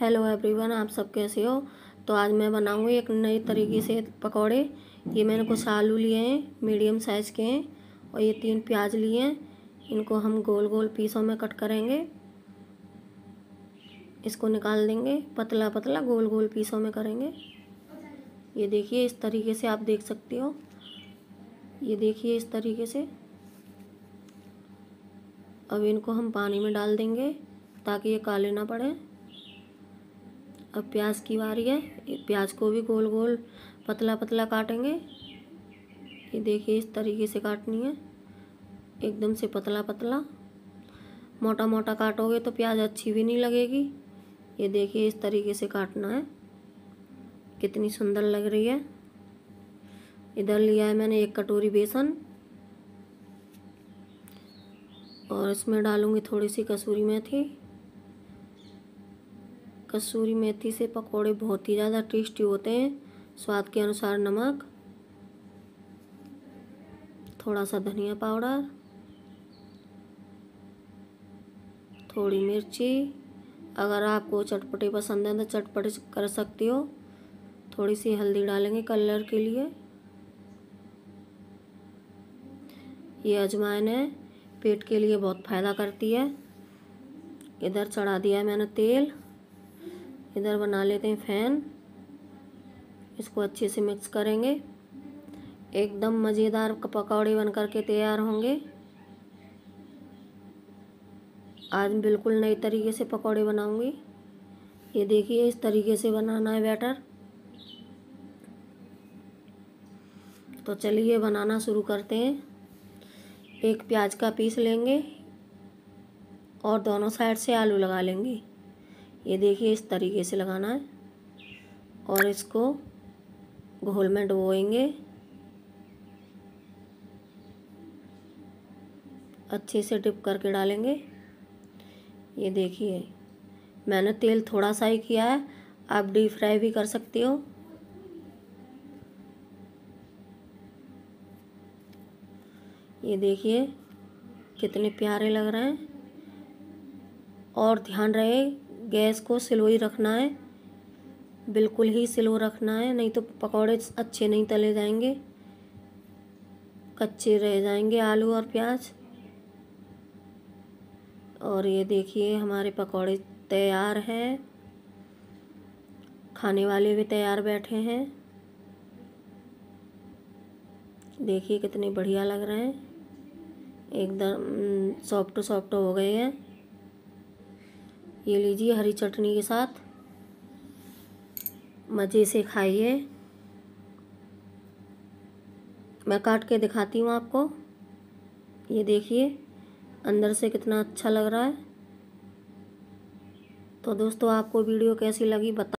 hello everyone आप सब कैसे हो तो आज मैं बनाऊंगी एक नए तरीके से पकोड़े ये मैंने कुछ आलू लिए हैं मीडियम साइज़ के हैं और ये तीन प्याज लिए हैं इनको हम गोल गोल पीसों में कट करेंगे इसको निकाल देंगे पतला पतला गोल गोल पीसों में करेंगे ये देखिए इस तरीके से आप देख सकते हो ये देखिए इस तरीके से अब इनको हम पानी में डाल देंगे ताकि ये काले ना पड़े अब प्याज की बारी है प्याज को भी गोल गोल पतला पतला काटेंगे ये देखिए इस तरीके से काटनी है एकदम से पतला पतला मोटा मोटा काटोगे तो प्याज अच्छी भी नहीं लगेगी ये देखिए इस तरीके से काटना है कितनी सुंदर लग रही है इधर लिया है मैंने एक कटोरी बेसन और इसमें डालूँगी थोड़ी सी कसूरी मेथी कसूरी मेथी से पकोड़े बहुत ही ज़्यादा टेस्टी होते हैं स्वाद के अनुसार नमक थोड़ा सा धनिया पाउडर थोड़ी मिर्ची अगर आपको चटपटे पसंद है तो चटपटे कर सकती हो थोड़ी सी हल्दी डालेंगे कलर के लिए ये अजवाइन है पेट के लिए बहुत फ़ायदा करती है इधर चढ़ा दिया मैंने तेल इधर बना लेते हैं फैन इसको अच्छे से मिक्स करेंगे एकदम मज़ेदार पकौड़े बन करके तैयार होंगे आज बिल्कुल नए तरीके से पकौड़े बनाऊंगी ये देखिए इस तरीके से बनाना है बैटर तो चलिए बनाना शुरू करते हैं एक प्याज का पीस लेंगे और दोनों साइड से आलू लगा लेंगे ये देखिए इस तरीके से लगाना है और इसको घोल में डुबोएंगे अच्छे से डिप करके डालेंगे ये देखिए मैंने तेल थोड़ा सा ही किया है आप डीप फ्राई भी कर सकते हो ये देखिए कितने प्यारे लग रहे हैं और ध्यान रहे गैस को स्लो ही रखना है बिल्कुल ही स्लो रखना है नहीं तो पकौड़े अच्छे नहीं तले जाएंगे कच्चे रह जाएंगे आलू और प्याज और ये देखिए हमारे पकौड़े तैयार हैं खाने वाले भी तैयार बैठे हैं देखिए कितने बढ़िया लग रहे हैं एकदम सॉफ्ट हम्म, सॉफ्ट हो गए हैं ये लीजिए हरी चटनी के साथ मज़े से खाइए मैं काट के दिखाती हूँ आपको ये देखिए अंदर से कितना अच्छा लग रहा है तो दोस्तों आपको वीडियो कैसी लगी बता